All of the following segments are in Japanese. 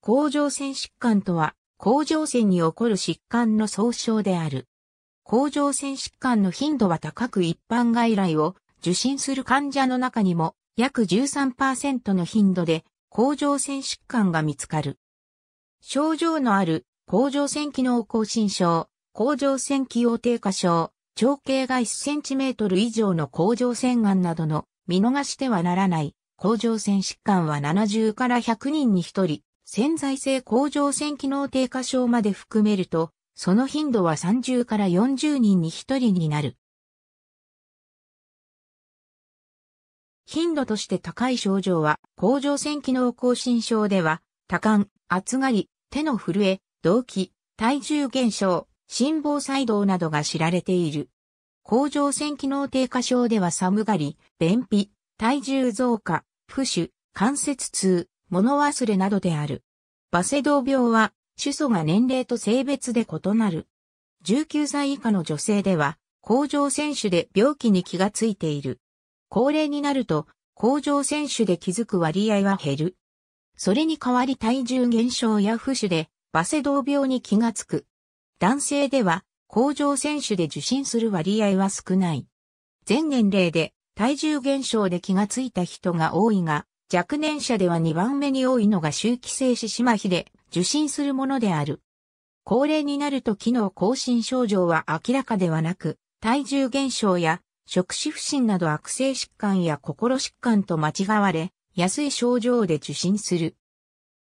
甲状腺疾患とは、甲状腺に起こる疾患の総称である。甲状腺疾患の頻度は高く一般外来を受診する患者の中にも約13%の頻度で甲状腺疾患が見つかる。症状のある甲状腺機能更新症、甲状腺機用低下症、長径が 1cm 以上の甲状腺がんなどの見逃してはならない甲状腺疾患は70から100人に1人、潜在性甲状腺機能低下症まで含めると、その頻度は30から40人に1人になる。頻度として高い症状は、甲状腺機能亢進症では、多感、暑がり、手の震え、動悸、体重減少、心房細動などが知られている。甲状腺機能低下症では寒がり、便秘、体重増加、浮腫、関節痛、物忘れなどである。バセドウ病は、主訴が年齢と性別で異なる。19歳以下の女性では、甲状腺腫で病気に気がついている。高齢になると、甲状腺腫で気づく割合は減る。それに代わり体重減少や不腫で、バセドウ病に気がつく。男性では、甲状腺腫で受診する割合は少ない。全年齢で体重減少で気がついた人が多いが、若年者では2番目に多いのが周期性四肢麻痺で受診するものである。高齢になると機能更新症状は明らかではなく、体重減少や食事不振など悪性疾患や心疾患と間違われ、安い症状で受診する。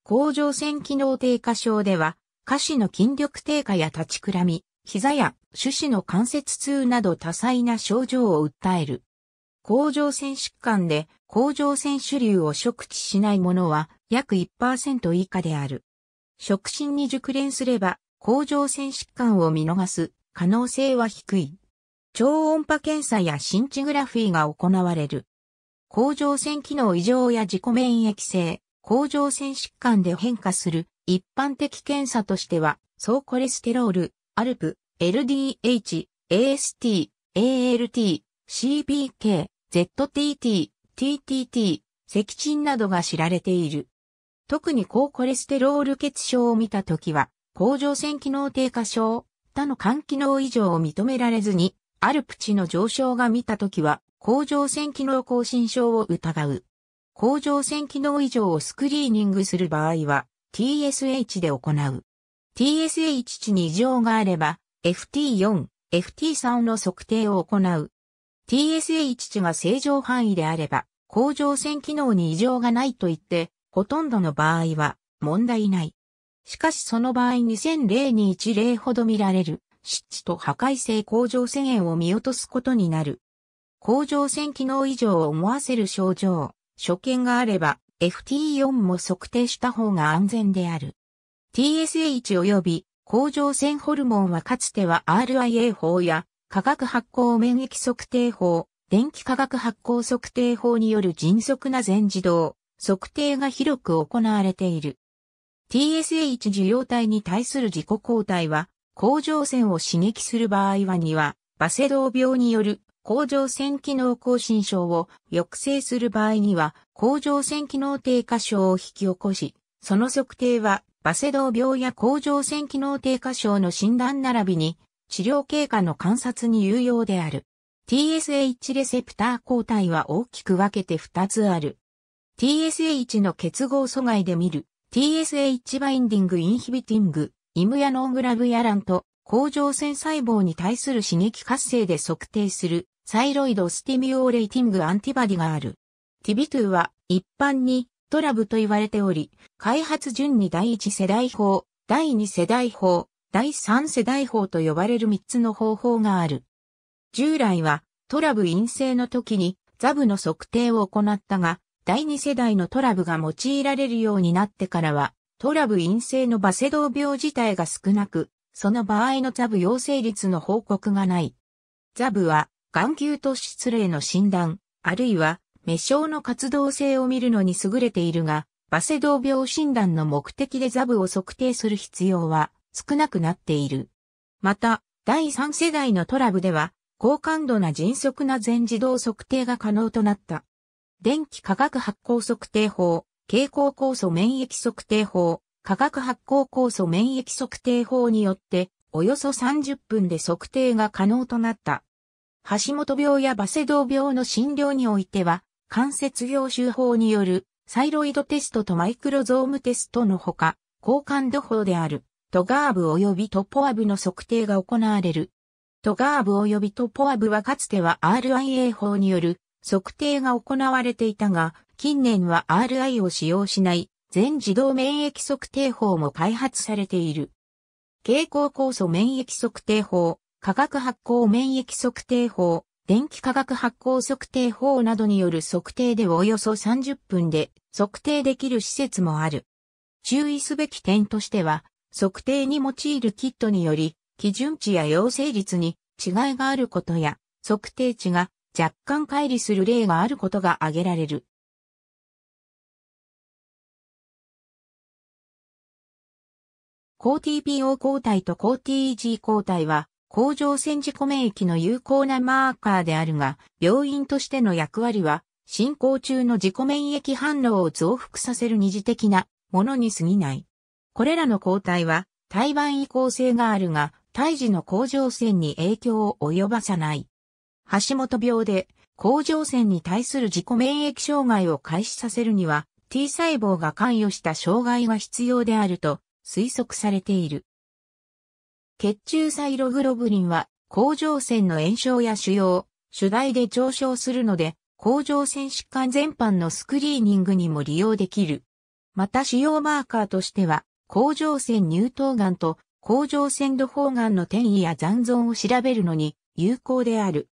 甲状腺機能低下症では、下肢の筋力低下や立ちくらみ、膝や手指の関節痛など多彩な症状を訴える。甲状腺疾患で甲状腺腫瘤を触知しないものは約1%以下である。触診に熟練すれば甲状腺疾患を見逃す可能性は低い。超音波検査や新地グラフィーが行われる。甲状腺機能異常や自己免疫性、甲状腺疾患で変化する一般的検査としては、総コレステロール、アルプ、LDH、AST、ALT、CBK、ZTT、TTT、赤鎮などが知られている。特に高コレステロール血症を見たときは、甲状腺機能低下症、他の肝機能異常を認められずに、アルプチの上昇が見たときは、甲状腺機能更新症を疑う。甲状腺機能異常をスクリーニングする場合は、TSH で行う。TSH 値に異常があれば、FT4、FT3 の測定を行う。TSH 値が正常範囲であれば、甲状腺機能に異常がないと言って、ほとんどの場合は問題ない。しかしその場合2000に1例ほど見られる、湿地と破壊性甲状腺炎を見落とすことになる。甲状腺機能異常を思わせる症状、所見があれば、FT4 も測定した方が安全である。TSH 及び甲状腺ホルモンはかつては RIA 法や化学発光免疫測定法、電気化学発光測定法による迅速な全自動、測定が広く行われている。TSH 受容体に対する自己抗体は、甲状腺を刺激する場合はには、バセドウ病による甲状腺機能亢進症を抑制する場合には、甲状腺機能低下症を引き起こし、その測定は、バセドウ病や甲状腺機能低下症の診断並びに、治療経過の観察に有用である。TSH レセプター抗体は大きく分けて2つある。TSH の結合阻害で見る TSH バインディングインヒビティング、イムヤノングラブヤランと、甲状腺細胞に対する刺激活性で測定する、サイロイドスティミオーレイティングアンティバディがある。ティビトゥは、一般に、トラブと言われており、開発順に第一世代法、第二世代法、第三世代法と呼ばれる三つの方法がある。従来はトラブ陰性の時にザブの測定を行ったが、第二世代のトラブが用いられるようになってからは、トラブ陰性のバセドウ病自体が少なく、その場合のザブ陽性率の報告がない。ザブは、眼球突出例の診断、あるいは、目症の活動性を見るのに優れているが、バセドウ病診断の目的でザブを測定する必要は少なくなっている。また、第3世代のトラブでは、高感度な迅速な全自動測定が可能となった。電気化学発光測定法、蛍光酵素免疫測定法、化学発光酵素免疫測定法によって、およそ30分で測定が可能となった。橋本病やバセドウ病の診療においては、関節凝集法によるサイロイドテストとマイクロゾームテストのほか、高感度法である。トガーブ及びトポアブの測定が行われる。トガーブ及びトポアブはかつては RIA 法による測定が行われていたが、近年は RI を使用しない全自動免疫測定法も開発されている。蛍光酵素免疫測定法、化学発光免疫測定法、電気化学発光測定法などによる測定でおよそ30分で測定できる施設もある。注意すべき点としては、測定に用いるキットにより、基準値や陽性率に違いがあることや、測定値が若干乖離する例があることが挙げられる。抗 TPO 抗体と抗 TEG 抗体は、甲状腺自己免疫の有効なマーカーであるが、病院としての役割は、進行中の自己免疫反応を増幅させる二次的なものに過ぎない。これらの抗体は、胎盤移行性があるが、胎児の甲状腺に影響を及ばさない。橋本病で、甲状腺に対する自己免疫障害を開始させるには、T 細胞が関与した障害が必要であると推測されている。血中サイログロブリンは甲状腺の炎症や腫瘍、主題で上昇するので、甲状腺疾患全般のスクリーニングにも利用できる。また腫瘍マーカーとしては、甲状腺乳頭がんと甲状腺土方がんの転移や残存を調べるのに有効である。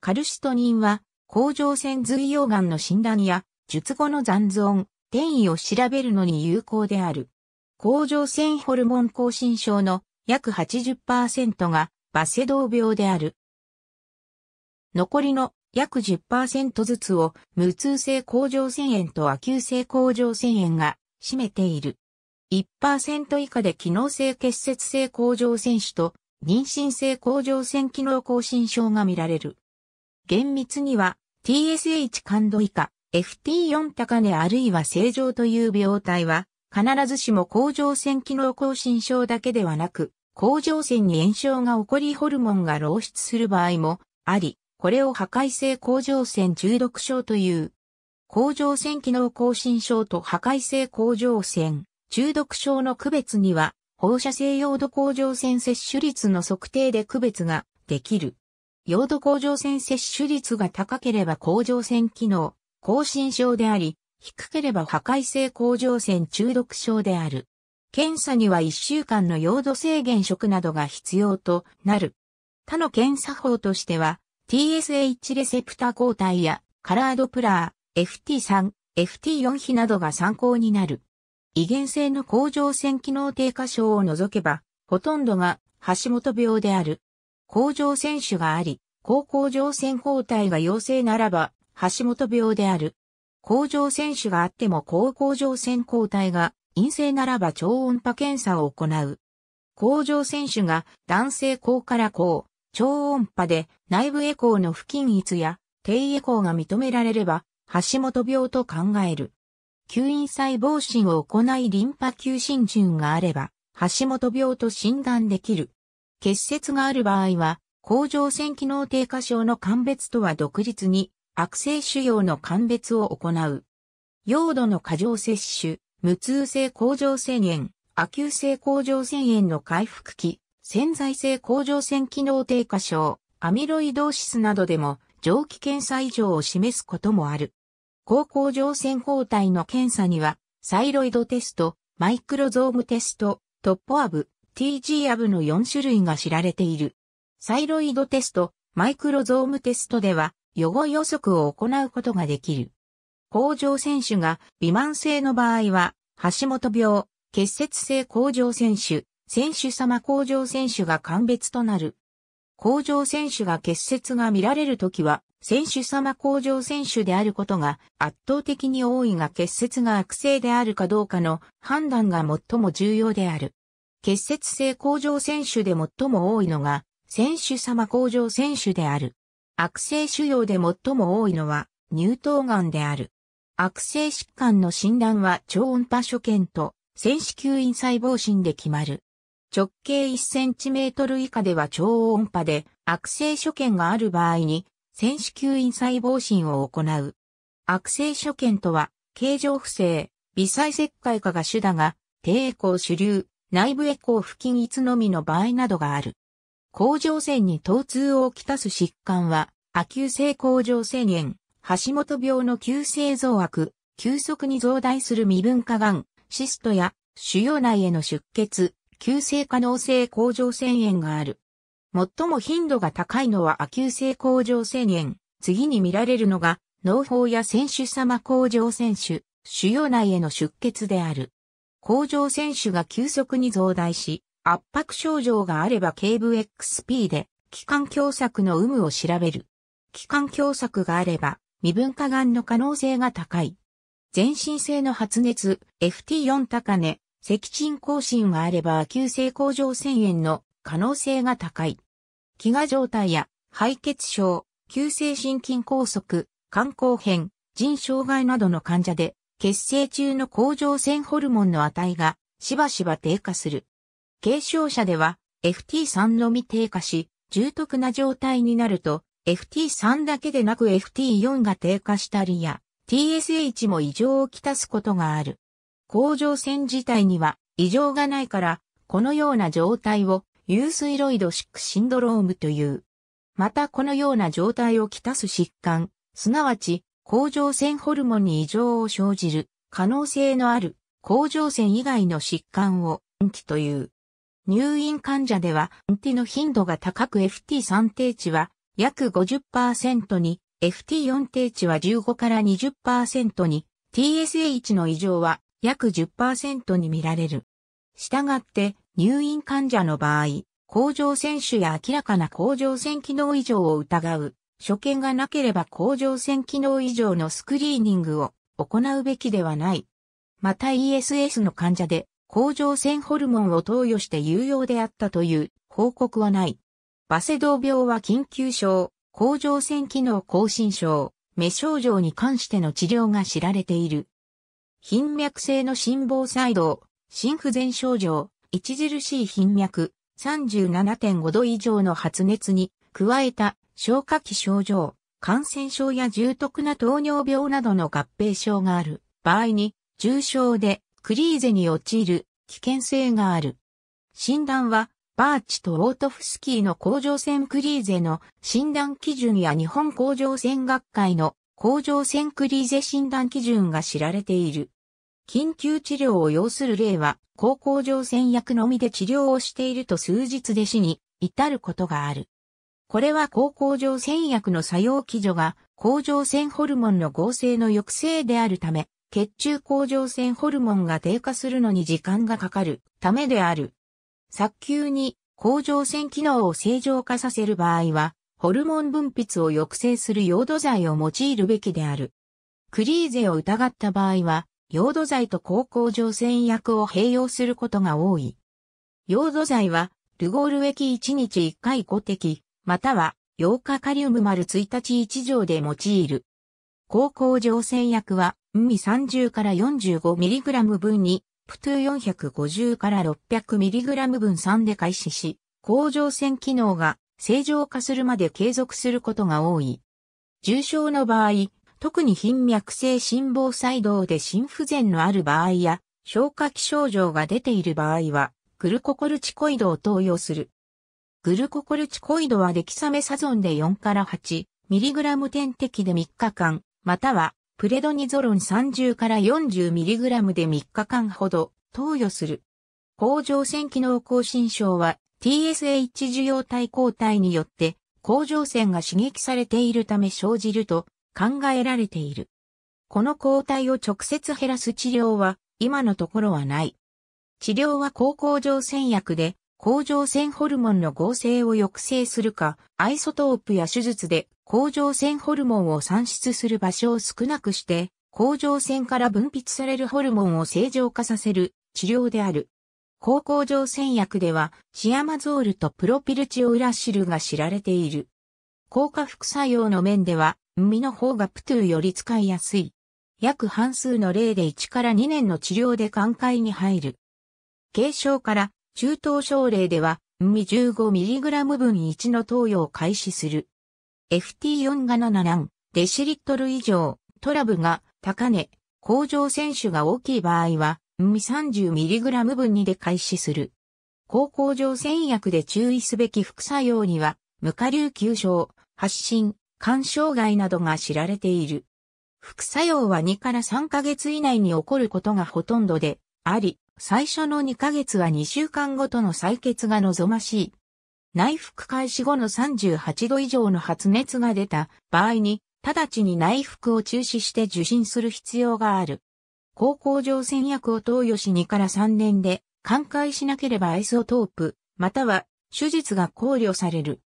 カルシトニンは甲状腺髄溶がんの診断や術後の残存、転移を調べるのに有効である。甲状腺ホルモン亢進症の約80%がバセドウ病である。残りの約10%ずつを無痛性甲状腺炎と亜急性甲状腺炎が占めている。1%以下で機能性結節性甲状腺腫と妊娠性甲状腺機能更新症が見られる。厳密には TSH 感度以下、FT4 高値あるいは正常という病態は、必ずしも甲状腺機能更新症だけではなく、甲状腺に炎症が起こりホルモンが漏出する場合もあり、これを破壊性甲状腺中毒症という。甲状腺機能更新症と破壊性甲状腺中毒症の区別には、放射性溶度甲状腺摂取率の測定で区別ができる。溶度甲状腺摂取率が高ければ甲状腺機能、更新症であり、低ければ破壊性甲状腺中毒症である。検査には1週間の溶度制限食などが必要となる。他の検査法としては、TSH レセプタ抗体やカラードプラー、FT3、FT4 比などが参考になる。遺伝性の甲状腺機能低下症を除けば、ほとんどが橋本病である。甲状腺腫があり、高甲状腺抗体が陽性ならば、橋本病である。甲状腺腫があっても高甲状腺抗体が陰性ならば超音波検査を行う。甲状腺腫が男性高から高、超音波で内部エコーの不均一や低エコーが認められれば、橋本病と考える。吸引細胞診を行いリンパ球浸潤があれば、橋本病と診断できる。結節がある場合は、甲状腺機能低下症の鑑別とは独立に、悪性腫瘍の鑑別を行う。用度の過剰摂取、無痛性甲状腺炎、亜急性甲状腺炎の回復期、潜在性甲状腺機能低下症、アミロイドーシスなどでも、蒸気検査異常を示すこともある。高校上船抗体の検査には、サイロイドテスト、マイクロゾームテスト、トッポアブ、TG アブの4種類が知られている。サイロイドテスト、マイクロゾームテストでは、予後予測を行うことができる。甲状腺手が微慢性の場合は、橋本病、結節性甲状腺手、選手様甲状腺手が鑑別となる。甲状腺手が結節が見られるときは、選手様向上選手であることが圧倒的に多いが結節が悪性であるかどうかの判断が最も重要である。結節性向上選手で最も多いのが選手様向上選手である。悪性腫瘍で最も多いのは乳頭がんである。悪性疾患の診断は超音波所見と選手吸引細胞診で決まる。直径 1cm 以下では超音波で悪性所見がある場合に選手吸引細胞診を行う。悪性所見とは、形状不正、微細石灰化が主だが、低エコー主流、内部エコー付近一のみの場合などがある。甲状腺に疼痛をきたす疾患は、亜急性甲状腺炎、橋本病の急性増悪、急速に増大する未分化癌、シストや、腫瘍内への出血、急性可能性甲状腺炎がある。最も頻度が高いのは亜急性甲状腺炎。次に見られるのが、脳胞や選手様甲状腺腫、腫瘍内への出血である。甲状腺腫が急速に増大し、圧迫症状があれば KVXP で、気管狭窄の有無を調べる。気管狭窄があれば、未分化癌の可能性が高い。全身性の発熱、FT4 高値、赤鎮更新があれば、急性甲状腺炎の可能性が高い。飢餓状態や敗血症、急性心筋梗塞、肝硬変、腎障害などの患者で、血清中の甲状腺ホルモンの値がしばしば低下する。軽症者では FT3 のみ低下し、重篤な状態になると、FT3 だけでなく FT4 が低下したりや、TSH も異常をきたすことがある。甲状腺自体には異常がないから、このような状態を有水ロイドシックシンドロームという。またこのような状態をきたす疾患、すなわち、甲状腺ホルモンに異常を生じる可能性のある甲状腺以外の疾患を、運気という。入院患者では、運気の頻度が高く FT3 定値は約50%に、FT4 定値は15から20%に、TSH の異常は約10%に見られる。したがって、入院患者の場合、甲状腺腫や明らかな甲状腺機能異常を疑う、所見がなければ甲状腺機能異常のスクリーニングを行うべきではない。また ESS の患者で甲状腺ホルモンを投与して有用であったという報告はない。バセドウ病は緊急症、甲状腺機能亢進症、目症状に関しての治療が知られている。頻脈性の心房細動、心不全症状、著しい頻脈、37.5度以上の発熱に、加えた消化器症状、感染症や重篤な糖尿病などの合併症がある場合に、重症でクリーゼに陥る危険性がある。診断は、バーチとオートフスキーの甲状腺クリーゼの診断基準や日本甲状腺学会の甲状腺クリーゼ診断基準が知られている。緊急治療を要する例は、高校上戦薬のみで治療をしていると数日で死に至ることがある。これは高校上戦薬の作用基準が甲状腺ホルモンの合成の抑制であるため、血中甲状腺ホルモンが低下するのに時間がかかるためである。早急に甲状腺機能を正常化させる場合は、ホルモン分泌を抑制する用土剤を用いるべきである。クリーゼを疑った場合は、溶土剤と高校乗船薬を併用することが多い。溶土剤は、ルゴール液1日1回5滴、または、8日カリウム丸1日1錠で用いる。高校乗船薬は、海30から 45mg 分に、プトゥ450から 600mg 分3で開始し、甲状腺機能が正常化するまで継続することが多い。重症の場合、特に頻脈性心房細動で心不全のある場合や、消化器症状が出ている場合は、グルココルチコイドを投与する。グルココルチコイドはデキサメサゾンで4から8、ミリグラム点滴で3日間、または、プレドニゾロン30から40ミリグラムで3日間ほど投与する。甲状腺機能亢進症は TSH 受容体抗体によって甲状腺が刺激されているため生じると考えられている。この抗体を直接減らす治療は今のところはない。治療は高甲状腺薬で甲状腺ホルモンの合成を抑制するか、アイソトープや手術で甲状腺ホルモンを産出する場所を少なくして、甲状腺から分泌されるホルモンを正常化させる治療である。高甲状腺薬ではシアマゾールとプロピルチオウラシルが知られている。効果副作用の面では海の方がプトゥより使いやすい。約半数の例で1から2年の治療で寛解に入る。軽症から中等症例では、海 15mg 分1の投与を開始する。FT4 が7ン、デシリットル以上、トラブが高値、甲状腺腫が大きい場合は、海 30mg 分2で開始する。高甲状腺薬で注意すべき副作用には、無下流急症、発疹、肝障害などが知られている。副作用は2から3ヶ月以内に起こることがほとんどであり、最初の2ヶ月は2週間ごとの採血が望ましい。内服開始後の38度以上の発熱が出た場合に、直ちに内服を中止して受診する必要がある。高校上戦薬を投与し2から3年で、寛解しなければアイソトープ、または手術が考慮される。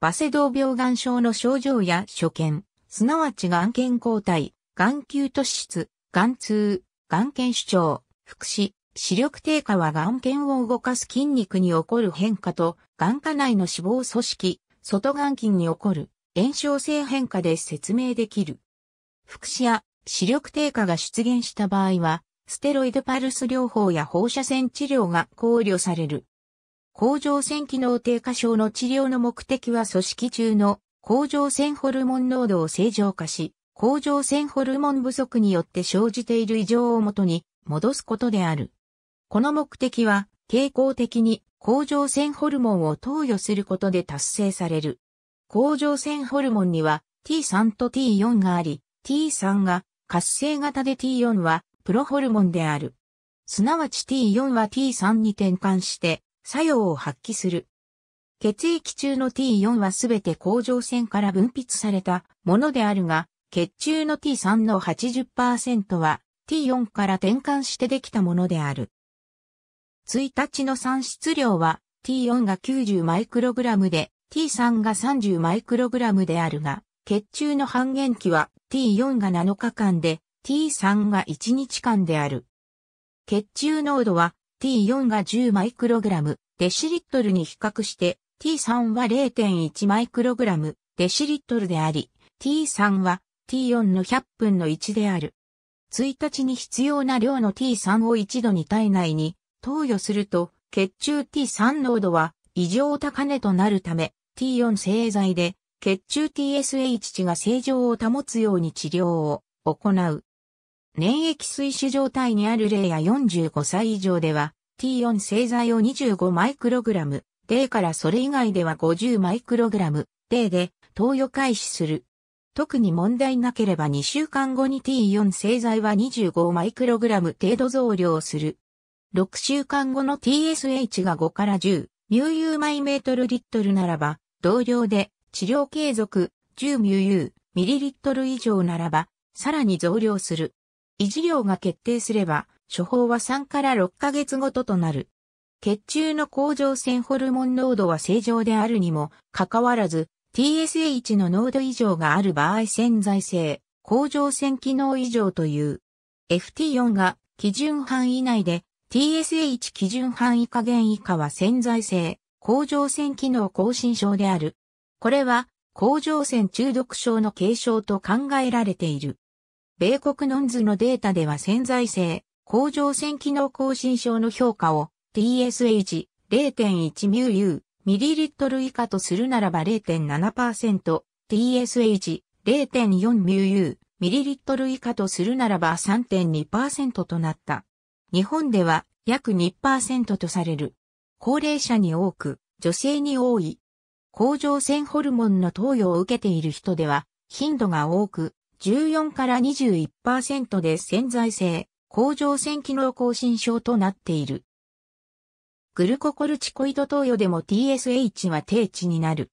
バセドウ病眼症の症状や所見、すなわち眼瞼抗体、眼球突出、眼痛、眼瞼主張、副視、視力低下は眼瞼を動かす筋肉に起こる変化と、眼下内の脂肪組織、外眼筋に起こる炎症性変化で説明できる。副視や視力低下が出現した場合は、ステロイドパルス療法や放射線治療が考慮される。甲状腺機能低下症の治療の目的は組織中の甲状腺ホルモン濃度を正常化し、甲状腺ホルモン不足によって生じている異常をもとに戻すことである。この目的は、傾向的に甲状腺ホルモンを投与することで達成される。甲状腺ホルモンには T3 と T4 があり、T3 が活性型で T4 はプロホルモンである。すなわち T4 は T3 に転換して作用を発揮する。血液中の T4 はすべて甲状腺から分泌されたものであるが、血中の T3 の80%は T4 から転換してできたものである。1日の産出量は T4 が90マイクログラムで T3 が30マイクログラムであるが、血中の半減期は T4 が7日間で T3 が1日間である。血中濃度は T4 が10マイクログラム、デシリットルに比較して T3 は0.1マイクログラム、デシリットルであり、T3 は T4 の100分の1である。1日に必要な量の T3 を一度に体内に投与すると、血中 T3 濃度は異常高値となるため、T4 製剤で血中 TSH 値が正常を保つように治療を行う。粘液水死状態にある例や45歳以上では T4 製剤を25マイクログラム、例からそれ以外では50マイクログラム、例で投与開始する。特に問題なければ2週間後に T4 製剤は25マイクログラム程度増量する。6週間後の TSH が5から10、乳油マイメートルリットルならば、同量で治療継続10ミューミリリットル以上ならば、さらに増量する。維持量が決定すれば、処方は3から6ヶ月ごととなる。血中の甲状腺ホルモン濃度は正常であるにもかかわらず、TSH の濃度異常がある場合潜在性、甲状腺機能異常という。FT4 が基準範囲内で TSH 基準範囲下限以下は潜在性、甲状腺機能更新症である。これは甲状腺中毒症の軽症と考えられている。米国ノンズのデータでは潜在性、甲状腺機能更新症の評価を TSH 0.1ミューユミリリットル以下とするならば0.7%、TSH 0.4ミューユミリリットル以下とするならば3.2%となった。日本では約2%とされる。高齢者に多く、女性に多い。甲状腺ホルモンの投与を受けている人では頻度が多く、14から21%で潜在性、甲状腺機能亢進症となっている。グルココルチコイド投与でも TSH は低値になる。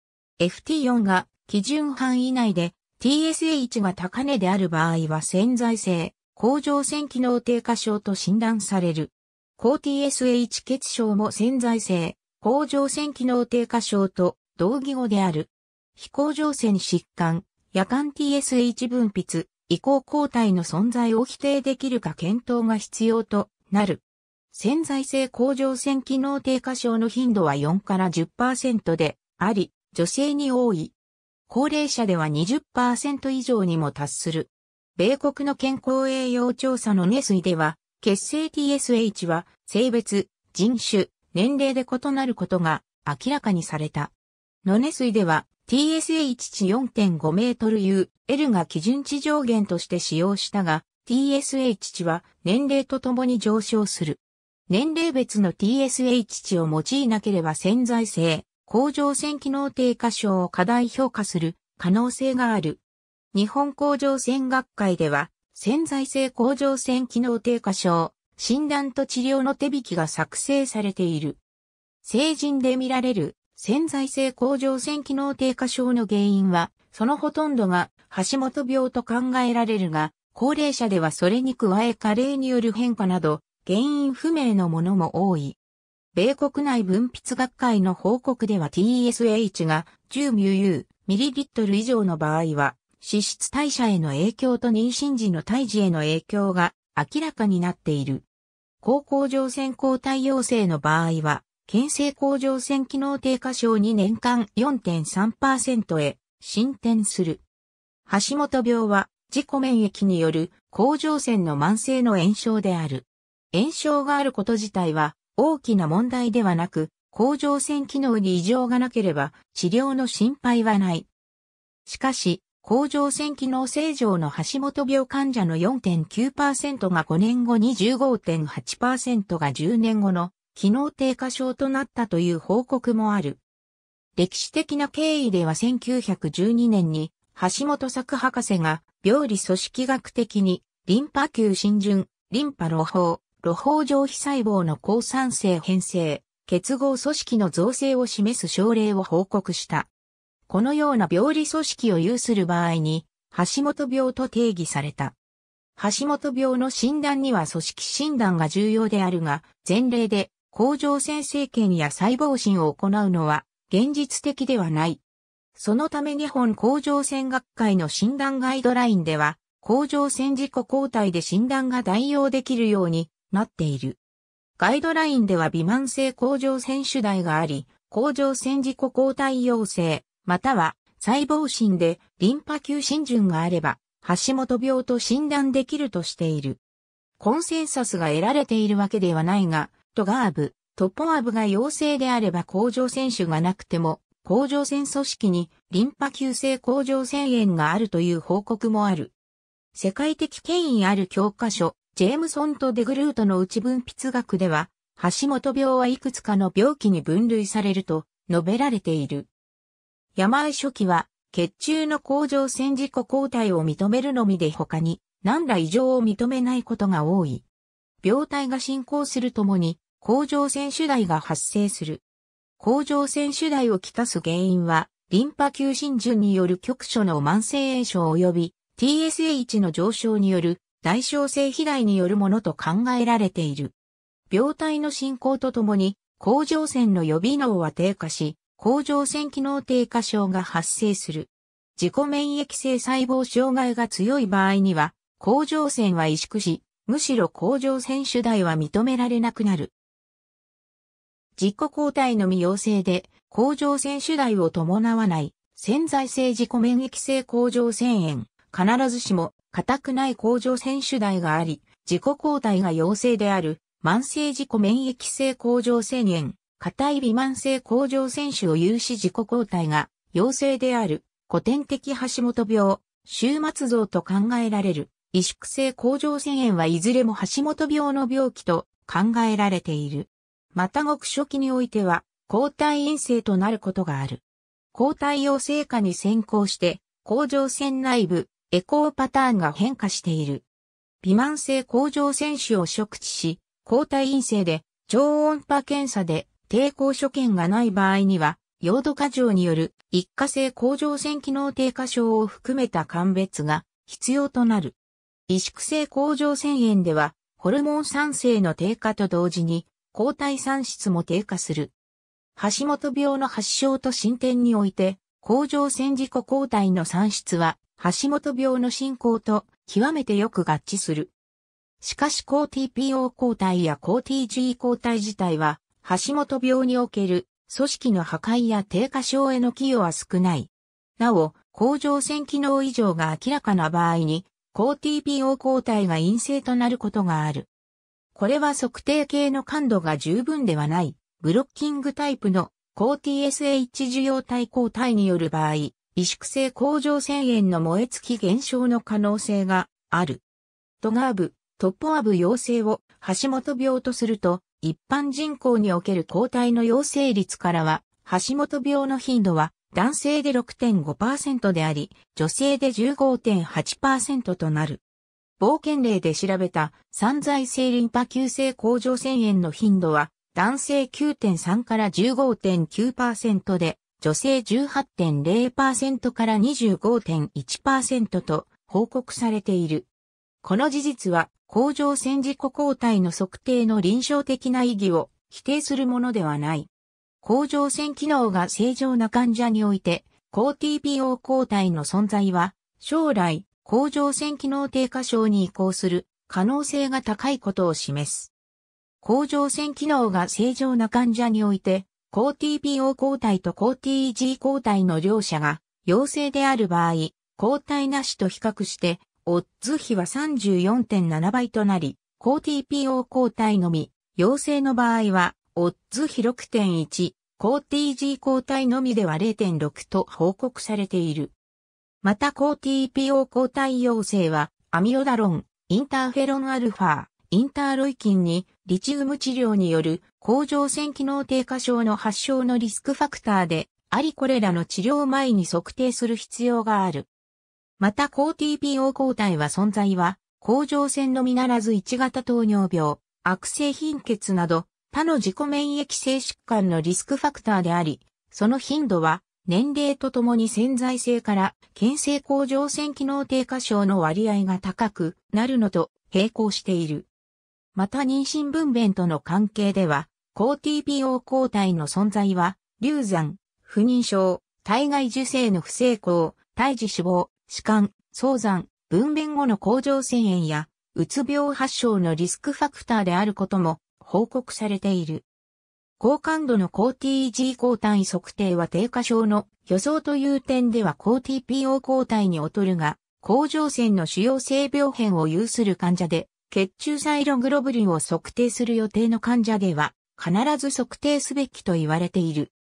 FT4 が基準範囲内で TSH が高値である場合は潜在性、甲状腺機能低下症と診断される。高 TSH 血症も潜在性、甲状腺機能低下症と同義語である。非甲状腺疾患、夜間 TSH 分泌、移行抗体の存在を否定できるか検討が必要となる。潜在性甲状腺機能低下症の頻度は4から10%であり、女性に多い。高齢者では20%以上にも達する。米国の健康栄養調査のネスイでは、血清 TSH は性別、人種、年齢で異なることが明らかにされた。ノネ水では TSH 値4.5メートル U、L が基準値上限として使用したが、TSH 値は年齢とともに上昇する。年齢別の TSH 値を用いなければ潜在性、甲状腺機能低下症を過大評価する可能性がある。日本甲状腺学会では、潜在性甲状腺機能低下症、診断と治療の手引きが作成されている。成人で見られる潜在性甲状腺機能低下症の原因は、そのほとんどが橋本病と考えられるが、高齢者ではそれに加え加齢による変化など、原因不明のものも多い。米国内分泌学会の報告では TSH が 10μU ミリリットル以上の場合は、脂質代謝への影響と妊娠時の胎児への影響が明らかになっている。高甲状腺抗体陽性の場合は、県制甲状腺機能低下症に年間4.3%へ進展する。橋本病は自己免疫による甲状腺の慢性の炎症である。炎症があること自体は大きな問題ではなく、甲状腺機能に異常がなければ治療の心配はない。しかし、甲状腺機能正常の橋本病患者の4.9%が5年後に15.8%が10年後の機能低下症となったという報告もある。歴史的な経緯では1912年に橋本作博士が病理組織学的にリンパ球浸潤、リンパ露胞、露胞上皮細胞の抗酸性変性、結合組織の造成を示す症例を報告した。このような病理組織を有する場合に、橋本病と定義された。橋本病の診断には組織診断が重要であるが、前例で甲状腺生検や細胞診を行うのは現実的ではない。そのため日本甲状腺学会の診断ガイドラインでは、甲状腺自己抗体で診断が代用できるようになっている。ガイドラインでは微慢性甲状腺主題があり、甲状腺自己抗体陽性、または細胞診でリンパ球浸潤があれば、橋本病と診断できるとしている。コンセンサスが得られているわけではないが、トガーブ、トポアブが陽性であれば甲状腺腫がなくても、甲状腺組織にリンパ球性甲状腺炎があるという報告もある。世界的権威ある教科書、ジェームソンとデグルートの内分泌学では、橋本病はいくつかの病気に分類されると述べられている。山井初期は、血中の甲状腺自己抗体を認めるのみで他に、何ら異常を認めないことが多い。病態が進行するともに、甲状腺腫大が発生する。甲状腺腫大をきたす原因は、リンパ球浸潤による局所の慢性炎症及び TSH の上昇による代償性肥大によるものと考えられている。病態の進行とともに、甲状腺の予備能は低下し、甲状腺機能低下症が発生する。自己免疫性細胞障害が強い場合には、甲状腺は萎縮し、むしろ甲状腺主題は認められなくなる。自己抗体のみ陽性で、甲状腺主題を伴わない、潜在性自己免疫性甲状腺炎、必ずしも、硬くない甲状腺主題があり、自己抗体が陽性である、慢性自己免疫性甲状腺炎、硬い微慢性甲状腺腫を有し自己抗体が陽性である、古典的橋本病、終末像と考えられる、萎縮性甲状腺炎はいずれも橋本病の病気と考えられている。また極初期においては、抗体陰性となることがある。抗体陽性化に先行して、甲状腺内部、エコーパターンが変化している。微慢性甲状腺腫を触知し、抗体陰性で超音波検査で抵抗所見がない場合には、溶度過剰による一過性甲状腺機能低下症を含めた鑑別が必要となる。萎縮性甲状腺炎では、ホルモン酸性の低下と同時に、抗体産出も低下する。橋本病の発症と進展において、甲状腺自己抗体の産出は、橋本病の進行と極めてよく合致する。しかし抗 TPO 抗体や抗 TG 抗体自体は、橋本病における組織の破壊や低下症への寄与は少ない。なお、甲状腺機能異常が明らかな場合に、抗 TPO 抗体が陰性となることがある。これは測定系の感度が十分ではない、ブロッキングタイプの高 TSH 受容体抗体による場合、萎縮性甲状腺炎の燃え尽き減少の可能性がある。トガーブ、トッポアブ陽性を橋本病とすると、一般人口における抗体の陽性率からは、橋本病の頻度は男性で6.5%であり、女性で15.8%となる。冒険例で調べた散在性リンパ急性甲状腺炎の頻度は男性9.3から15.9%で女性18.0%から25.1%と報告されている。この事実は甲状腺自己抗体の測定の臨床的な意義を否定するものではない。甲状腺機能が正常な患者において、抗 TPO 抗体の存在は、将来、甲状腺機能低下症に移行する可能性が高いことを示す。甲状腺機能が正常な患者において、抗 TPO 抗体と抗 TEG 抗体の両者が陽性である場合、抗体なしと比較して、オッズ比は34.7倍となり、抗 TPO 抗体のみ、陽性の場合は、オッズ比6.1、抗 TG 抗体のみでは0.6と報告されている。また抗 TPO 抗体陽性は、アミオダロン、インターフェロンアルファ、インターロイキンに、リチウム治療による、甲状腺機能低下症の発症のリスクファクターで、ありこれらの治療前に測定する必要がある。また抗 TPO 抗体は存在は、甲状腺のみならず1型糖尿病、悪性貧血など、他の自己免疫性疾患のリスクファクターであり、その頻度は年齢とともに潜在性から、牽制甲状腺機能低下症の割合が高くなるのと並行している。また妊娠分娩との関係では、抗 TPO 抗体の存在は、流産、不妊症、体外受精の不成功、胎児死亡、死患、早産、分娩後の甲状腺炎や、うつ病発症のリスクファクターであることも報告されている。高感度の高 t g 抗体測定は低下症の予想という点では高 TPO 抗体に劣るが、甲状腺の主要性病変を有する患者で、血中サイログロブリンを測定する予定の患者では、必ず測定すべきと言われている。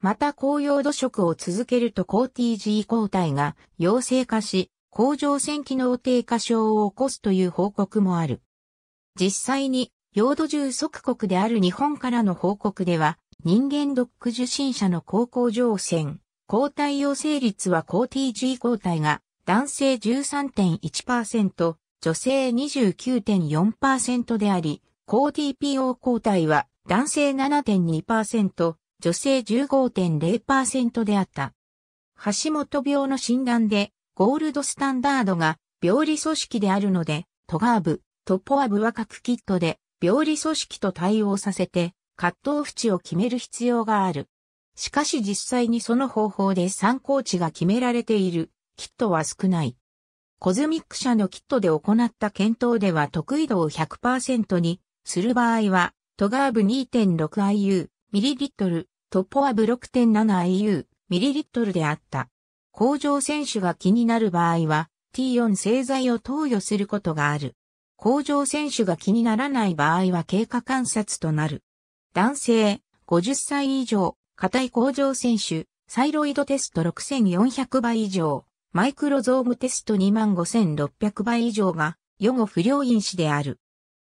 また高用土食を続けると抗 TG 抗体が陽性化し、甲状腺機能低下症を起こすという報告もある。実際に領土重即国である日本からの報告では、人間ドック受診者の高校乗船、抗体陽性率は高 TG 抗体が男性13.1%、女性29.4%であり、高 TPO 抗体は男性7.2%、女性15.0%であった。橋本病の診断で、ゴールドスタンダードが病理組織であるので、トガーブ、トポアブは各キットで、病理組織と対応させて、葛藤縁を決める必要がある。しかし実際にその方法で参考値が決められているキットは少ない。コズミック社のキットで行った検討では得意度を100%にする場合は、トガーブ 2.6IU ミリリットル、トポアブ 6.7IU ミリリットルであった。工場選手が気になる場合は、T4 製剤を投与することがある。工場選手が気にならない場合は経過観察となる。男性、50歳以上、硬い工場選手、サイロイドテスト6400倍以上、マイクロゾームテスト25600倍以上が予後不良因子である。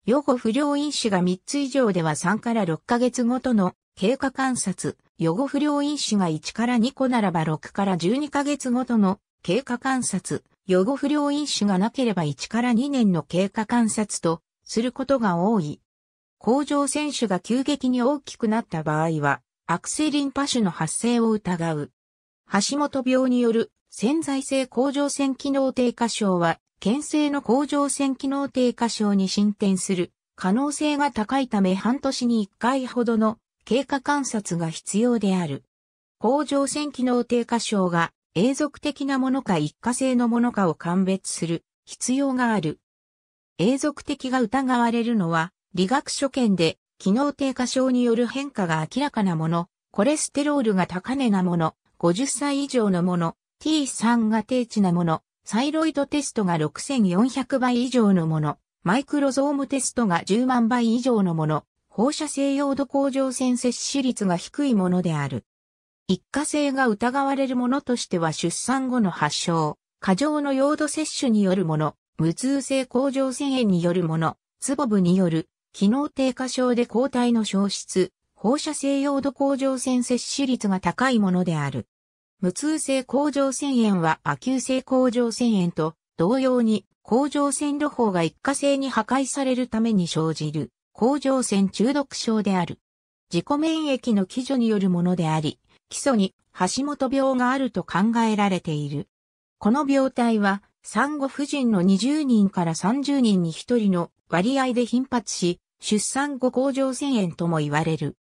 予後不良因子が3つ以上では3から6ヶ月ごとの経過観察、予後不良因子が1から2個ならば6から12ヶ月ごとの経過観察、予後不良因子がなければ1から2年の経過観察とすることが多い。甲状腺腫が急激に大きくなった場合は、悪性リンパ腫の発生を疑う。橋本病による潜在性甲状腺機能低下症は、牽制の甲状腺機能低下症に進展する可能性が高いため半年に1回ほどの経過観察が必要である。甲状腺機能低下症が永続的なものか一過性のものかを鑑別する必要がある。永続的が疑われるのは、理学所見で、機能低下症による変化が明らかなもの、コレステロールが高値なもの、50歳以上のもの、T3 が低値なもの、サイロイドテストが6400倍以上のもの、マイクロゾームテストが10万倍以上のもの、放射性用度甲状腺摂取率が低いものである。一過性が疑われるものとしては出産後の発症、過剰の用土摂取によるもの、無痛性甲状腺炎によるもの、ツボブによる、機能低下症で抗体の消失、放射性用土甲状腺摂取率が高いものである。無痛性甲状腺炎は亜急性甲状腺炎と同様に甲状腺路法が一過性に破壊されるために生じる甲状腺中毒症である。自己免疫の基準によるものであり、基礎に橋本病があると考えられている。この病態は産後婦人の20人から30人に1人の割合で頻発し、出産後甲状腺炎とも言われる。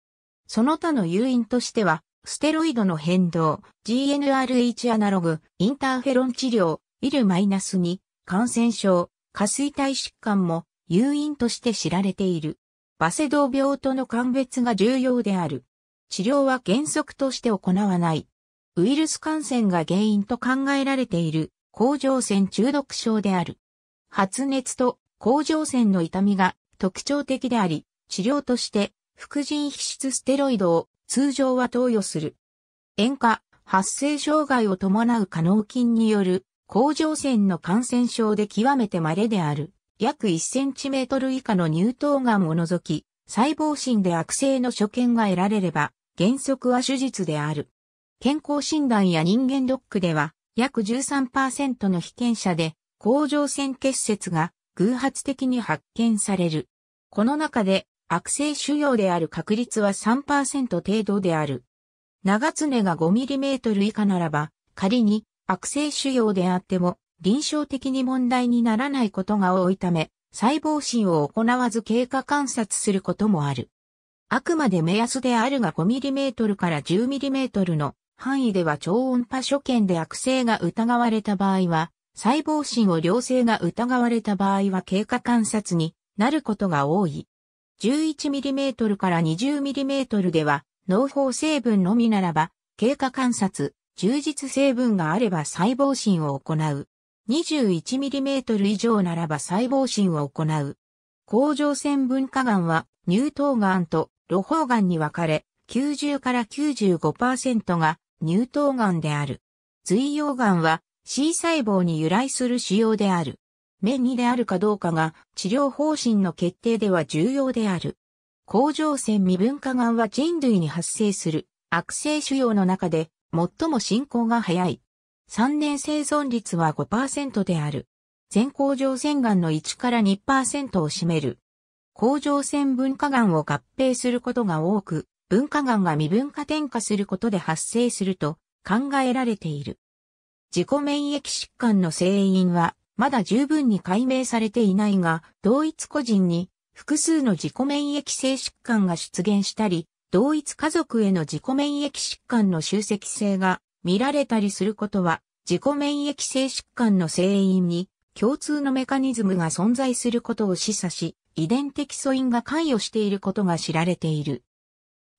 その他の誘因としては、ステロイドの変動、GNRH アナログ、インターフェロン治療、イルマイナス2、感染症、下垂体疾患も誘因として知られている。バセドウ病との鑑別が重要である。治療は原則として行わない。ウイルス感染が原因と考えられている甲状腺中毒症である。発熱と甲状腺の痛みが特徴的であり、治療として副腎皮質ステロイドを通常は投与する。塩化、発生障害を伴う可能菌による甲状腺の感染症で極めて稀である。約1センチメートル以下の乳頭がんを除き、細胞診で悪性の所見が得られれば、原則は手術である。健康診断や人間ドックでは、約13%の被験者で、甲状腺結節が偶発的に発見される。この中で、悪性腫瘍である確率は3%程度である。長常が 5mm 以下ならば、仮に悪性腫瘍であっても、臨床的に問題にならないことが多いため、細胞診を行わず経過観察することもある。あくまで目安であるが 5mm から 10mm の範囲では超音波所見で悪性が疑われた場合は、細胞診を良性が疑われた場合は経過観察になることが多い。11mm から 20mm では、脳法成分のみならば、経過観察、充実成分があれば細胞診を行う。21mm 以上ならば細胞診を行う。甲状腺分化癌は乳頭癌と露胞癌に分かれ、90から95%が乳頭癌である。髄溶癌は C 細胞に由来する腫瘍である。目にであるかどうかが治療方針の決定では重要である。甲状腺未分化癌は人類に発生する悪性腫瘍の中で最も進行が早い。3年生存率は5%である。全甲状腺癌の1から2%を占める。甲状腺分化癌を合併することが多く、文化癌が未分化転化することで発生すると考えられている。自己免疫疾患の成因はまだ十分に解明されていないが、同一個人に複数の自己免疫性疾患が出現したり、同一家族への自己免疫疾患の集積性が見られたりすることは、自己免疫性疾患の成因に共通のメカニズムが存在することを示唆し、遺伝的素因が関与していることが知られている。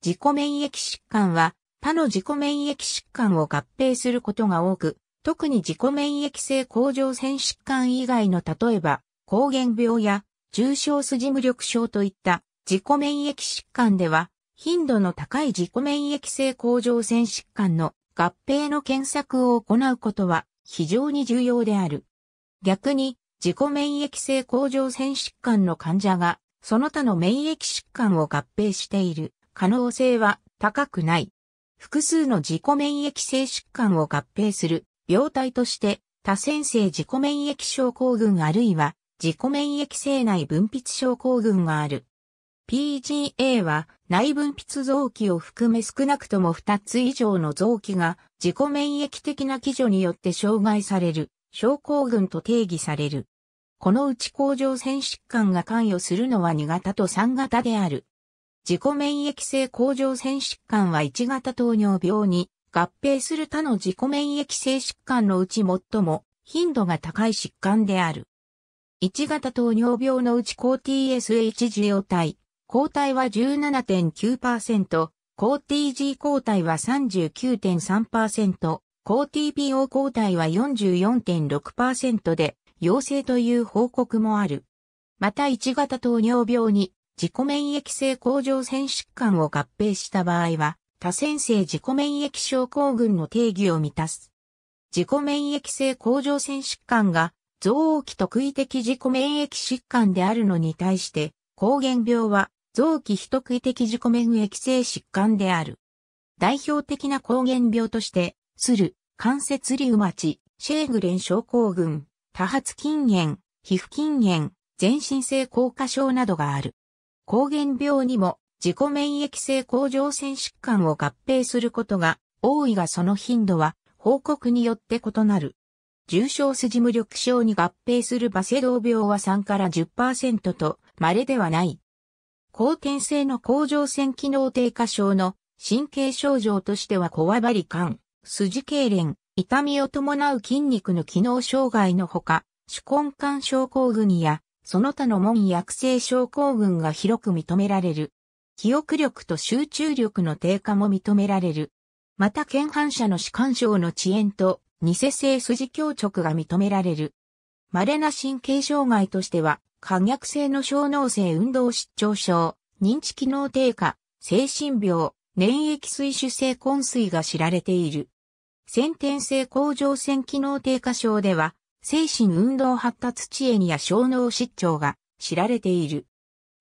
自己免疫疾患は、他の自己免疫疾患を合併することが多く、特に自己免疫性甲状腺疾患以外の例えば、抗原病や重症筋無力症といった自己免疫疾患では、頻度の高い自己免疫性甲状腺疾患の合併の検索を行うことは非常に重要である。逆に、自己免疫性甲状腺疾患の患者が、その他の免疫疾患を合併している可能性は高くない。複数の自己免疫性疾患を合併する病態として、多線性自己免疫症候群あるいは自己免疫性内分泌症候群がある。PGA は内分泌臓器を含め少なくとも2つ以上の臓器が自己免疫的な基準によって障害される症候群と定義される。このうち甲状腺疾患が関与するのは2型と3型である。自己免疫性甲状腺疾患は1型糖尿病に合併する他の自己免疫性疾患のうち最も頻度が高い疾患である。1型糖尿病のうち抗 TSH 受容体、抗体は17.9%、抗 TG 抗体は39.3%、抗 TPO 抗体は44.6%で陽性という報告もある。また1型糖尿病に自己免疫性甲状腺疾患を合併した場合は多線性自己免疫症候群の定義を満たす。自己免疫性甲状腺疾患が臓器特異的自己免疫疾患であるのに対して抗原病は臓器非特異的自己免疫性疾患である。代表的な抗原病として、する、関節リウマチ、シェーグレン症候群、多発筋炎、皮膚筋炎、全身性硬化症などがある。抗原病にも自己免疫性甲状腺疾患を合併することが多いがその頻度は報告によって異なる。重症筋無力症に合併するバセドウ病は3から10%と稀ではない。後天性の甲状腺機能低下症の神経症状としてはこわばり感、筋痙攣、痛みを伴う筋肉の機能障害のほか、手根管症候群や、その他の門薬性症候群が広く認められる。記憶力と集中力の低下も認められる。また、腱反射の弛官症の遅延と、偽性筋強直が認められる。稀な神経障害としては、可逆性の小脳性運動失調症、認知機能低下、精神病、粘液水腫性昏睡が知られている。先天性甲状腺機能低下症では、精神運動発達遅延や小脳失調が知られている。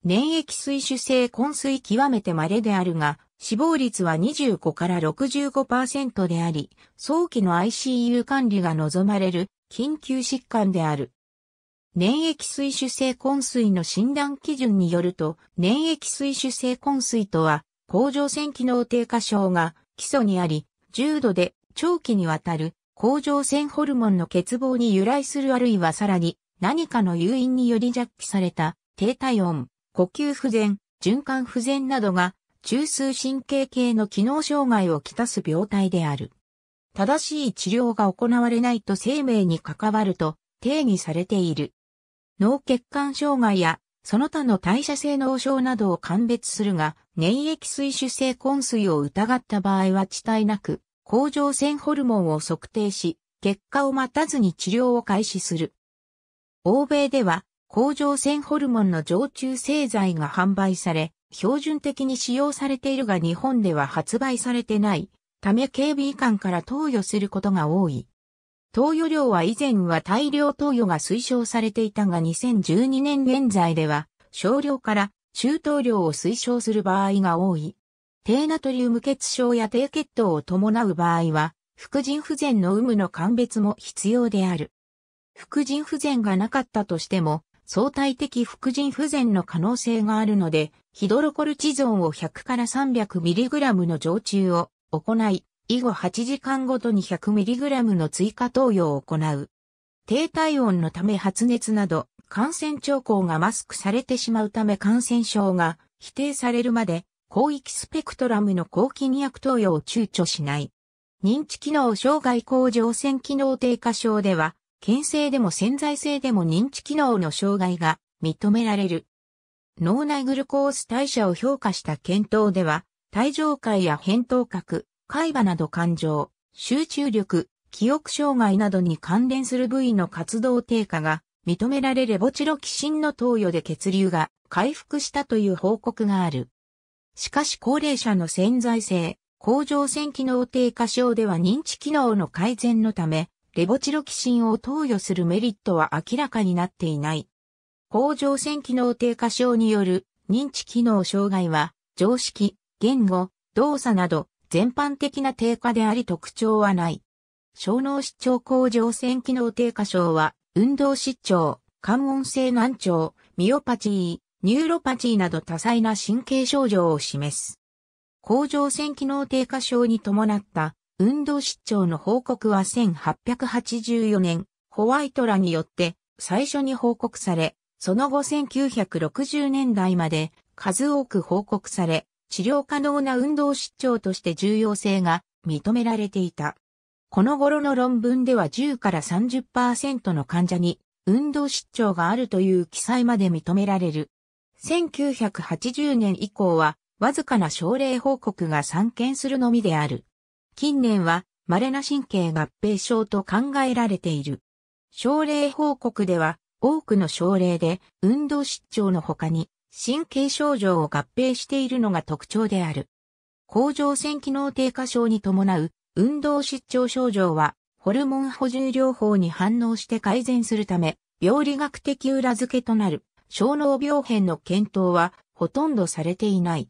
粘液水腫性昏睡極めて稀であるが、死亡率は25から65%であり、早期の ICU 管理が望まれる緊急疾患である。粘液水腫性昏睡の診断基準によると、粘液水腫性昏睡とは、甲状腺機能低下症が基礎にあり、重度で長期にわたる甲状腺ホルモンの欠乏に由来するあるいはさらに何かの誘因により弱気された低体温、呼吸不全、循環不全などが中枢神経系の機能障害をきたす病態である。正しい治療が行われないと生命に関わると定義されている。脳血管障害やその他の代謝性脳症などを鑑別するが、粘液水腫性昏睡を疑った場合は地帯なく、甲状腺ホルモンを測定し、結果を待たずに治療を開始する。欧米では、甲状腺ホルモンの常駐製剤が販売され、標準的に使用されているが日本では発売されてないため警備医官から投与することが多い。投与量は以前は大量投与が推奨されていたが2012年現在では少量から中等量を推奨する場合が多い。低ナトリウム血症や低血糖を伴う場合は、副腎不全の有無の鑑別も必要である。副腎不全がなかったとしても、相対的副腎不全の可能性があるので、ヒドロコルチゾンを100から 300mg の常駐を行い、以後8時間ごとに 100mg の追加投与を行う。低体温のため発熱など、感染兆候がマスクされてしまうため感染症が否定されるまで広域スペクトラムの抗菌薬投与を躊躇しない。認知機能障害甲状腺機能低下症では、県性でも潜在性でも認知機能の障害が認められる。脳内グルコース代謝を評価した検討では、体状界や扁桃核、海馬など感情、集中力、記憶障害などに関連する部位の活動低下が認められレボチロキシンの投与で血流が回復したという報告がある。しかし高齢者の潜在性、甲状腺機能低下症では認知機能の改善のため、レボチロキシンを投与するメリットは明らかになっていない。甲状腺機能低下症による認知機能障害は、常識、言語、動作など全般的な低下であり特徴はない。小脳失調甲状腺機能低下症は、運動失調、感音性難聴、ミオパチー、ニューロパチーなど多彩な神経症状を示す。甲状腺機能低下症に伴った運動失調の報告は1884年、ホワイトラによって最初に報告され、その後1960年代まで数多く報告され、治療可能な運動失調として重要性が認められていた。この頃の論文では10から30%の患者に運動失調があるという記載まで認められる1980年以降は、わずかな症例報告が散見するのみである。近年は、稀な神経合併症と考えられている。症例報告では、多くの症例で、運動失調の他に、神経症状を合併しているのが特徴である。甲状腺機能低下症に伴う運動失調症状はホルモン補充療法に反応して改善するため病理学的裏付けとなる。小脳病変の検討はほとんどされていない。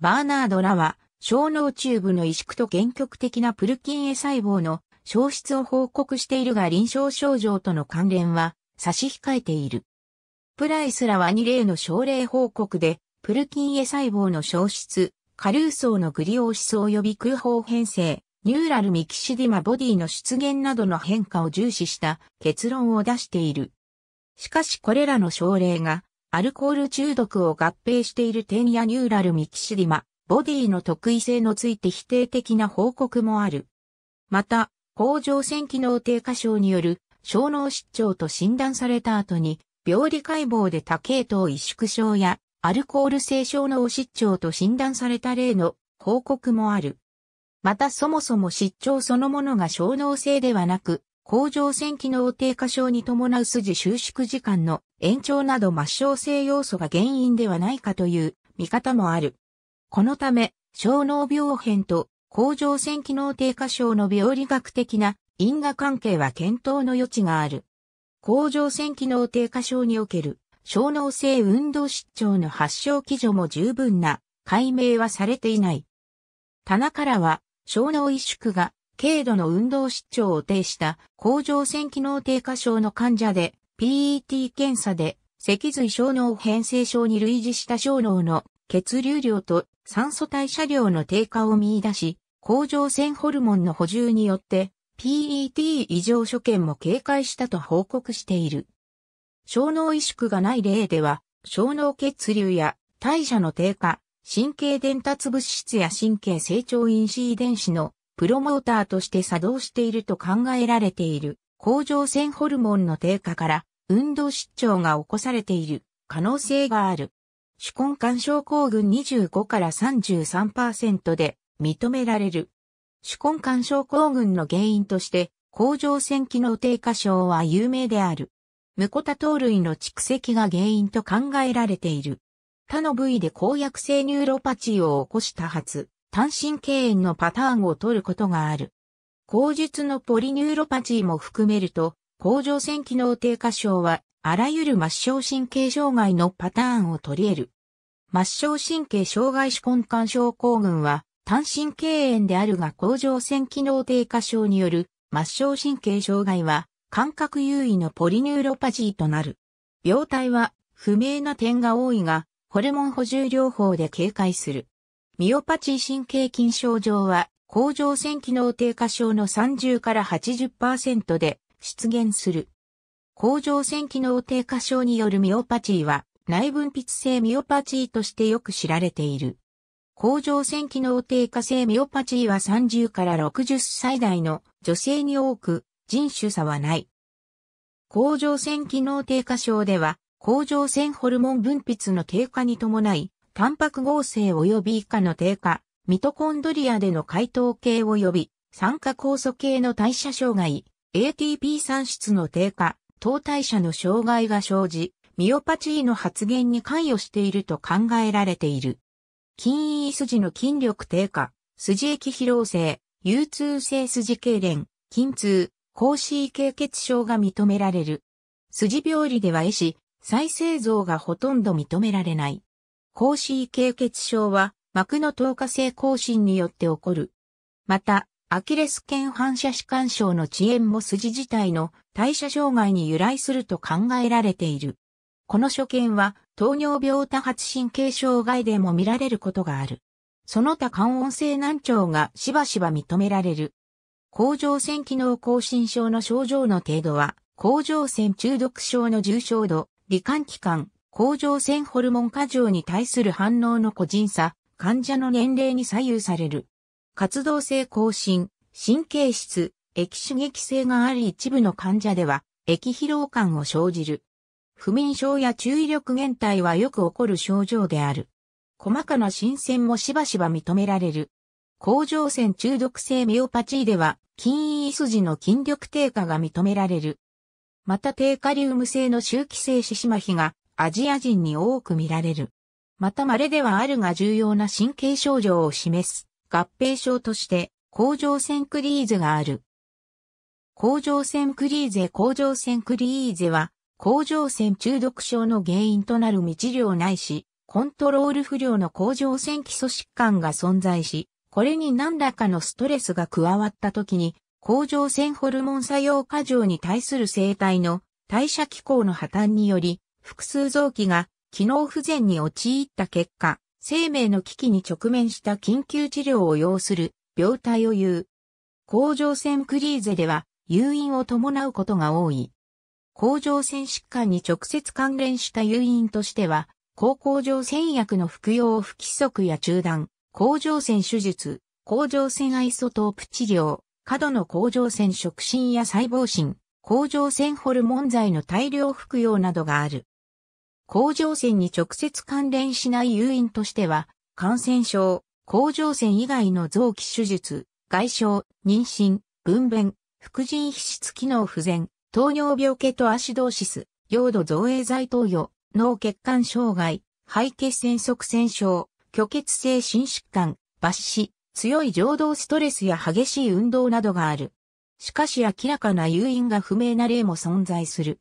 バーナードらは、小脳チューブの萎縮と原極的なプルキンエ細胞の消失を報告しているが臨床症状との関連は差し控えている。プライスらは2例の症例報告で、プルキンエ細胞の消失、カ下ソ層のグリオーシス及び空砲編成、ニューラルミキシディマボディの出現などの変化を重視した結論を出している。しかしこれらの症例が、アルコール中毒を合併している点やニューラルミキシリマ、ボディの特異性のついて否定的な報告もある。また、甲状腺機能低下症による小脳失調と診断された後に、病理解剖で多系統萎縮症やアルコール性小脳失調と診断された例の報告もある。またそもそも失調そのものが小脳性ではなく、甲状腺機能低下症に伴う筋収縮時間の延長など末梢性要素が原因ではないかという見方もある。このため、小脳病変と甲状腺機能低下症の病理学的な因果関係は検討の余地がある。甲状腺機能低下症における小脳性運動失調の発症基準も十分な解明はされていない。棚からは小脳萎縮が軽度の運動失調を呈した甲状腺機能低下症の患者で、PET 検査で脊髄小脳変性症に類似した小脳の血流量と酸素代謝量の低下を見出し、甲状腺ホルモンの補充によって PET 異常所見も警戒したと報告している。小脳萎縮がない例では、小脳血流や代謝の低下、神経伝達物質や神経成長因子遺伝子のプロモーターとして作動していると考えられている、甲状腺ホルモンの低下から、運動失調が起こされている可能性がある。手根干症候群25から33%で認められる。手根干症候群の原因として、甲状腺機能低下症は有名である。無コタ糖類の蓄積が原因と考えられている。他の部位で公約性ニューロパチーを起こした発、単身敬遠のパターンを取ることがある。口述のポリニューロパチーも含めると、甲状腺機能低下症は、あらゆる末梢神経障害のパターンを取り得る。末梢神経障害子根幹症候群は、単身経営であるが甲状腺機能低下症による末梢神経障害は感覚優位のポリニューロパジーとなる。病態は不明な点が多いが、ホルモン補充療法で警戒する。ミオパチー神経筋症状は、甲状腺機能低下症の30から80%で出現する。甲状腺機能低下症によるミオパチーは、内分泌性ミオパチーとしてよく知られている。甲状腺機能低下性ミオパチーは30から60歳代の女性に多く、人種差はない。甲状腺機能低下症では、甲状腺ホルモン分泌の低下に伴い、タンパク合成及び以下の低下、ミトコンドリアでの解糖系及び酸化酵素系の代謝障害、ATP 産出の低下、糖代謝の障害が生じ、ミオパチーの発現に関与していると考えられている。筋維筋の筋力低下、筋液疲労性、有痛性筋痙攣、筋痛、高 C 系血症が認められる。筋病理では壊師、再生像がほとんど認められない。高脂経血症は膜の透過性更新によって起こる。また、アキレス腱反射弛緩症の遅延も筋自体の代謝障害に由来すると考えられている。この所見は糖尿病多発神経障害でも見られることがある。その他感音性難聴がしばしば認められる。甲状腺機能更新症の症状の程度は、甲状腺中毒症の重症度、罹患期間、甲状腺ホルモン過剰に対する反応の個人差、患者の年齢に左右される。活動性更新、神経質、液刺激性がある一部の患者では、液疲労感を生じる。不眠症や注意力減退はよく起こる症状である。細かな新鮮もしばしば認められる。甲状腺中毒性ミオパチーでは、筋胃筋の筋力低下が認められる。また低カリウム性の周期性シシマヒがアジア人に多く見られる。また稀ではあるが重要な神経症状を示す合併症として甲状腺クリーゼがある。甲状腺クリーゼ甲状腺クリーゼは甲状腺中毒症の原因となる未治療ないし、コントロール不良の甲状腺基礎疾患が存在し、これに何らかのストレスが加わった時に、甲状腺ホルモン作用過剰に対する生体の代謝機構の破綻により、複数臓器が機能不全に陥った結果、生命の危機に直面した緊急治療を要する病態を言う。甲状腺クリーゼでは、誘因を伴うことが多い。甲状腺疾患に直接関連した誘因としては、高甲状腺薬の服用不規則や中断、甲状腺手術、甲状腺アイソトープ治療、過度の甲状腺触診や細胞診、甲状腺ホルモン剤の大量服用などがある。甲状腺に直接関連しない誘因としては、感染症、甲状腺以外の臓器手術、外傷、妊娠、分娩、副腎皮質機能不全、糖尿病ケトアシドーシス、溶土造影剤投与、脳血管障害、肺血栓塞栓症、虚血性心疾患、抜死、強い情動ストレスや激しい運動などがある。しかし明らかな誘因が不明な例も存在する。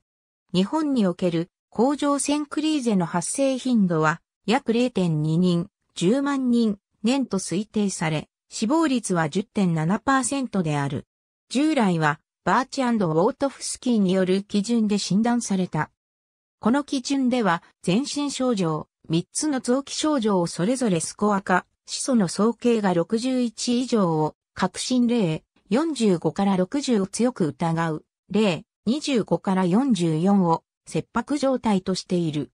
日本における甲状腺クリーゼの発生頻度は約0.2人、10万人、年と推定され、死亡率は10.7%である。従来は、バーチウォートフスキーによる基準で診断された。この基準では、全身症状、3つの臓器症状をそれぞれスコア化、始祖の総計が61以上を、確信例、45から60を強く疑う、例、25から44を、切迫状態としている。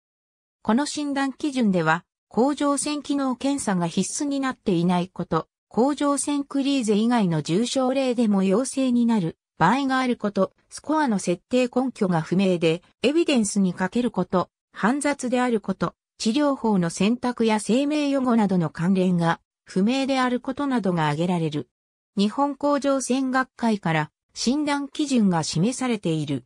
この診断基準では、甲状腺機能検査が必須になっていないこと、甲状腺クリーゼ以外の重症例でも陽性になる場合があること、スコアの設定根拠が不明で、エビデンスに欠けること、煩雑であること、治療法の選択や生命予後などの関連が不明であることなどが挙げられる。日本甲状腺学会から診断基準が示されている。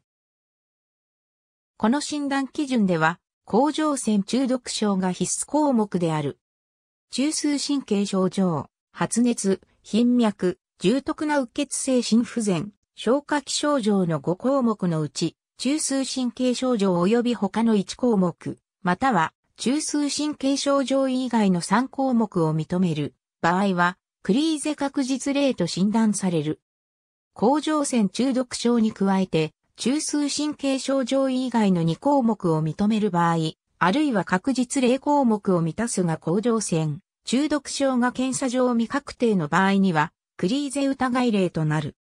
この診断基準では、甲状腺中毒症が必須項目である。中枢神経症状、発熱、頻脈、重篤なうっ血性心不全、消化器症状の5項目のうち、中枢神経症状及び他の1項目、または中枢神経症状以外の3項目を認める場合は、クリーゼ確実例と診断される。甲状腺中毒症に加えて、中枢神経症状以外の2項目を認める場合、あるいは確実0項目を満たすが甲状腺、中毒症が検査上未確定の場合には、クリーゼ疑い例となる。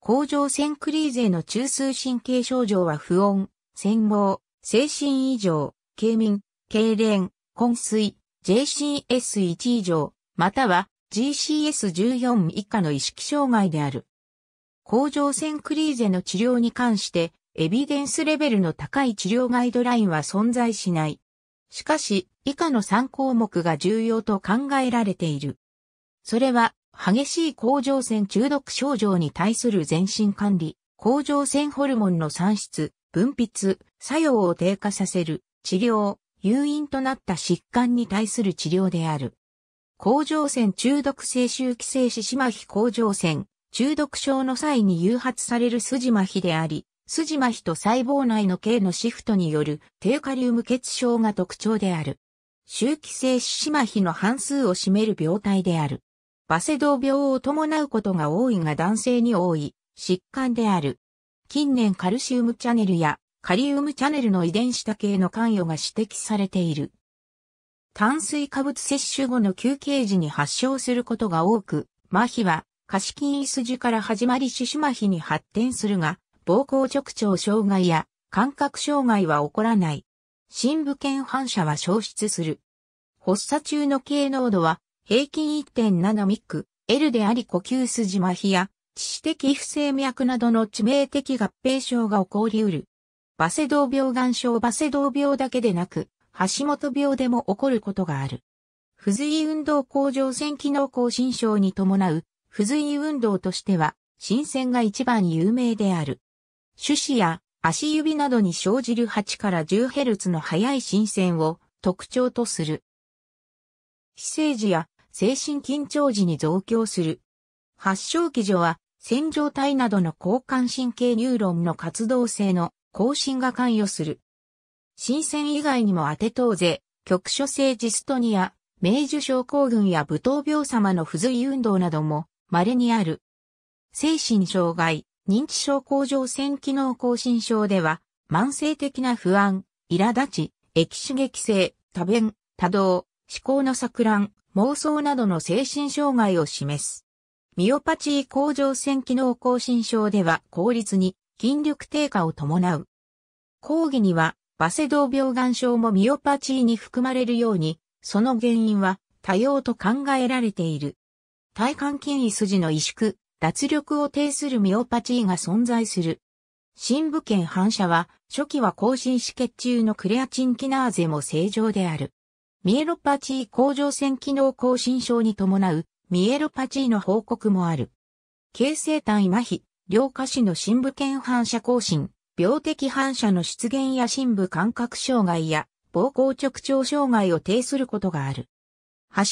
甲状腺クリーゼの中枢神経症状は不穏、戦亡、精神異常、軽眠、痙攣、昏睡、JCS1 以上、または GCS14 以下の意識障害である。甲状腺クリーゼの治療に関して、エビデンスレベルの高い治療ガイドラインは存在しない。しかし、以下の3項目が重要と考えられている。それは、激しい甲状腺中毒症状に対する全身管理、甲状腺ホルモンの産出、分泌、作用を低下させる、治療、誘因となった疾患に対する治療である。甲状腺中毒性周期性四島非甲状腺、中毒症の際に誘発される筋麻痺であり、筋麻痺と細胞内の系のシフトによる低カリウム血症が特徴である。周期性四肢麻痺の半数を占める病態である。バセドウ病を伴うことが多いが男性に多い疾患である。近年カルシウムチャネルやカリウムチャネルの遺伝子多系の関与が指摘されている。炭水化物摂取後の休憩時に発症することが多く、麻痺は貸金筋子から始まり四肢麻痺に発展するが、膀胱直腸障害や感覚障害は起こらない。深部腱反射は消失する。発作中の軽濃度は平均1.7ミック、L であり呼吸筋麻痺や致死的不整脈などの致命的合併症が起こりうる。バセドウ病眼症バセドウ病だけでなく、橋本病でも起こることがある。不随運動向上腺機能亢進症に伴う不随運動としては、新鮮が一番有名である。手指や足指などに生じる8から 10Hz の速い新鮮を特徴とする。非生時や精神緊張時に増強する。発症基準は、線状体などの交感神経ニューロンの活動性の更新が関与する。新鮮以外にもアテトーゼ、局所性ジストニア、明治症候群や武闘病様の不随運動なども稀にある。精神障害、認知症甲状腺機能更新症では、慢性的な不安、苛立ち、液刺激性、多弁、多動、思考の錯乱、妄想などの精神障害を示す。ミオパチー甲状腺機能更新症では、効率に筋力低下を伴う。講義には、バセドウ病眼症もミオパチーに含まれるように、その原因は多様と考えられている。体幹筋位筋の萎縮、脱力を呈するミオパチーが存在する。深部圏反射は、初期は更新止血中のクレアチンキナーゼも正常である。ミエロパチー甲状腺機能更新症に伴う、ミエロパチーの報告もある。形成体麻痺、両下肢の深部圏反射更新、病的反射の出現や深部感覚障害や、膀胱直腸障害を呈することがある。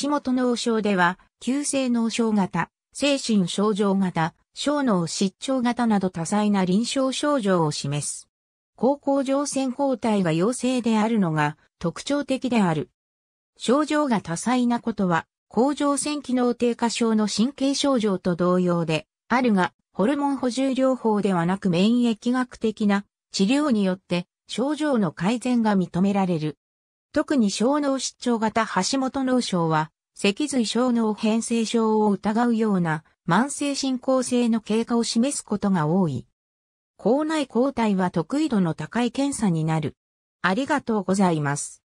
橋本脳症では、急性脳症型、精神症状型、小脳失調型など多彩な臨床症状を示す。高校乗船抗体が陽性であるのが特徴的である。症状が多彩なことは、甲状腺機能低下症の神経症状と同様で、あるが、ホルモン補充療法ではなく免疫学的な治療によって症状の改善が認められる。特に小脳失調型橋本脳症は、脊髄小脳変性症を疑うような慢性進行性の経過を示すことが多い。口内抗体は得意度の高い検査になる。ありがとうございます。